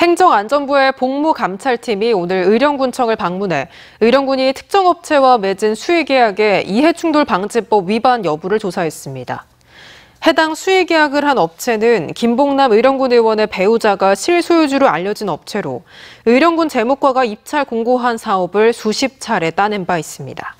행정안전부의 복무감찰팀이 오늘 의령군청을 방문해 의령군이 특정 업체와 맺은 수의계약에 이해충돌방지법 위반 여부를 조사했습니다. 해당 수의계약을 한 업체는 김봉남 의령군 의원의 배우자가 실소유주로 알려진 업체로 의령군 재무과가 입찰 공고한 사업을 수십 차례 따낸 바 있습니다.